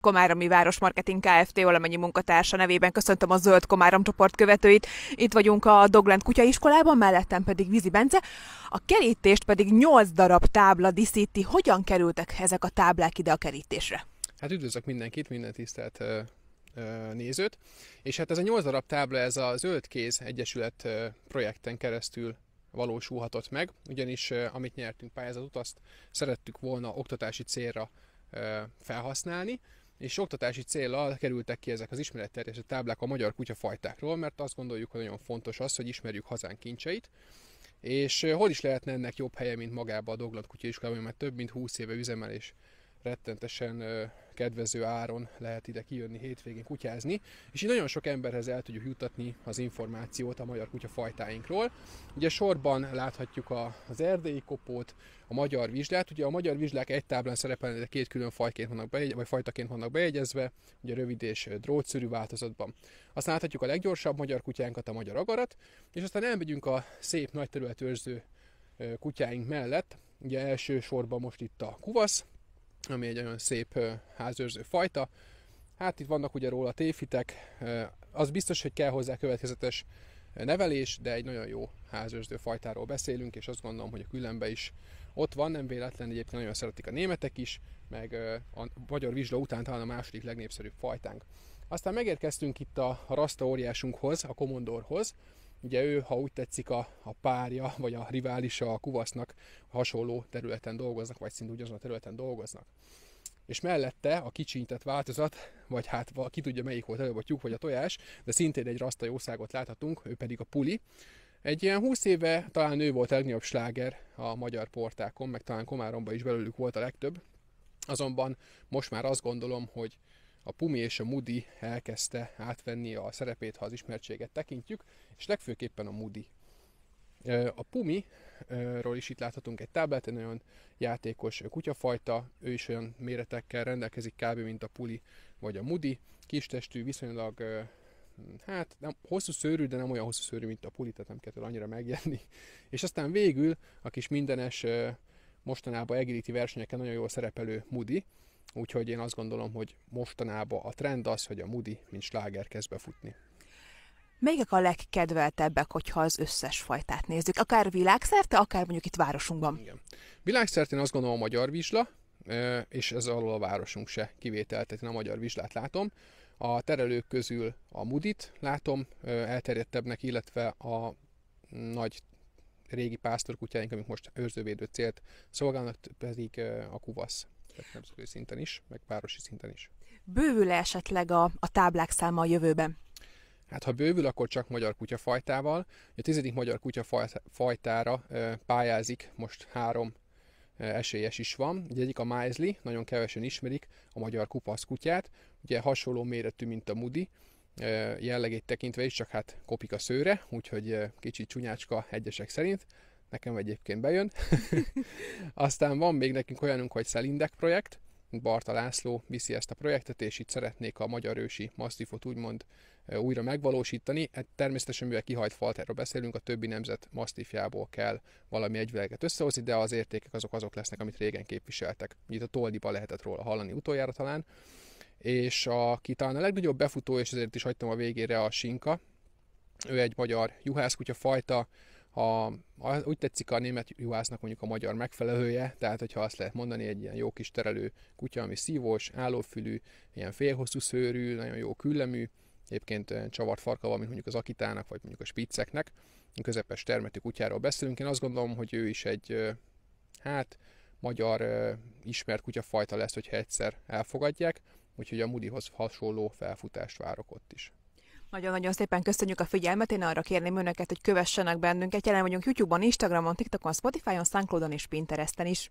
Komáromi Városmarketing Kft. valamennyi munkatársa nevében köszöntöm a Zöld Komárom csoport követőit. Itt vagyunk a Dogland kutyaiskolában, mellettem pedig Vizi Bence. A kerítést pedig 8 darab tábla díszíti. Hogyan kerültek ezek a táblák ide a kerítésre? Hát üdvözlök mindenkit, minden tisztelt nézőt. És hát ez a 8 darab tábla, ez a Zöld Kéz Egyesület projekten keresztül valósulhatott meg, ugyanis amit nyertünk pályázatot, azt szerettük volna oktatási célra felhasználni, és oktatási célral kerültek ki ezek az ismeretterjesztő táblák a magyar kutyafajtákról, mert azt gondoljuk, hogy nagyon fontos az, hogy ismerjük hazánk kincseit, és hol is lehetne ennek jobb helye, mint magába a Dogland kutyaiskolában, mert több mint 20 éve üzemel és rettentesen kedvező áron lehet ide kijönni hétvégén kutyázni, és így nagyon sok emberhez el tudjuk jutatni az információt a magyar kutyafajtáinkról. Ugye sorban láthatjuk a, az erdélyi kopót, a magyar vizslát. Ugye a magyar vizslák egy táblán szerepelnek, de két külön fajként vannak bejegy, vagy fajtaként vannak bejegyezve, ugye rövid és drótszűrű változatban. Aztán láthatjuk a leggyorsabb magyar kutyánkat, a magyar agarat, és aztán elmegyünk a szép nagy őrző kutyáink mellett, ugye elsősorban most itt a kuvasz, ami egy nagyon szép házőrző fajta. Hát itt vannak ugye róla téfitek, az biztos, hogy kell hozzá következetes nevelés, de egy nagyon jó házőrző fajtáról beszélünk, és azt gondolom, hogy a különbe is ott van, nem véletlen, egyébként nagyon szeretik a németek is, meg a magyar vizsla után talán a második legnépszerűbb fajtánk. Aztán megérkeztünk itt a rasta óriásunkhoz, a komondorhoz, Ugye ő, ha úgy tetszik, a, a párja, vagy a riválisa a kuvasznak hasonló területen dolgoznak, vagy szinte ugyanazon a területen dolgoznak. És mellette a kicsintett változat, vagy hát ki tudja melyik volt előbb a tyúk vagy a tojás, de szintén egy rasta jószágot láthatunk, ő pedig a puli. Egy ilyen 20 éve talán ő volt a legnagyobb sláger a magyar portákon, meg talán Komáromban is belőlük volt a legtöbb. Azonban most már azt gondolom, hogy a Pumi és a mudi elkezdte átvenni a szerepét, ha az ismertséget tekintjük, és legfőképpen a mudi. A Pumi-ról is itt láthatunk egy táblát, egy nagyon játékos kutyafajta, ő is olyan méretekkel rendelkezik kb. mint a Puli vagy a mudi. kistestű, viszonylag hát nem, hosszú szőrű, de nem olyan hosszú szőrű, mint a Puli, tehát nem kell annyira megjelenni. És aztán végül a kis mindenes mostanában egiliti versenyeken nagyon jól szerepelő mudi. Úgyhogy én azt gondolom, hogy mostanában a trend az, hogy a Moody, mint sláger kezd befutni. Melyek a legkedveltebbek, hogyha az összes fajtát nézzük? Akár világszerte, akár mondjuk itt városunkban. Igen. Világszerte én azt gondolom a magyar vizsla, és ez alól a városunk se kivétel, tehát én a magyar vizslát látom. A terelők közül a mudit látom elterjedtebbnek, illetve a nagy régi pásztorkutyáink, amik most őrzővédő célt szolgálnak, pedig a kuvasz tehát nemzetközi szinten is, meg városi szinten is. Bővül esetleg a, a táblák száma a jövőben? Hát ha bővül, akkor csak magyar kutyafajtával. A tizedik magyar kutyafajtára pályázik most három esélyes is van. Ugye egyik a Mázli, nagyon kevesen ismerik a magyar kutyát. ugye hasonló méretű, mint a Mudi, jellegét tekintve is, csak hát kopik a szőre, úgyhogy kicsit csúnyácska egyesek szerint nekem egyébként bejön. Aztán van még nekünk olyanunk, hogy Szelindek projekt, Barta László viszi ezt a projektet, és itt szeretnék a magyar ősi masszifot úgymond újra megvalósítani. Hát természetesen, mivel kihajt falterről beszélünk, a többi nemzet masztifjából kell valami egyveleget összehozni, de az értékek azok azok lesznek, amit régen képviseltek. Itt a Toldiba lehetett róla hallani utoljára talán. És aki talán a legnagyobb befutó, és ezért is hagytam a végére a Sinka, ő egy magyar juhászkutya fajta, a, a, úgy tetszik a német juhásznak mondjuk a magyar megfelelője, tehát hogyha azt lehet mondani, egy ilyen jó kis terelő kutya, ami szívós, állófülű, ilyen félhosszú szőrű, nagyon jó küllemű, egyébként eh, csavart farka van, mint mondjuk az akitának, vagy mondjuk a spicceknek, közepes termetű kutyáról beszélünk. Én azt gondolom, hogy ő is egy, eh, hát, magyar eh, ismert kutyafajta lesz, hogyha egyszer elfogadják, úgyhogy a Mudihoz hasonló felfutást várok ott is. Nagyon-nagyon szépen köszönjük a figyelmet. Én arra kérném önöket, hogy kövessenek bennünket. Jelen vagyunk YouTube-on, Instagramon, TikTokon, Spotify-on, Soundcloud-on és Pinteresten is.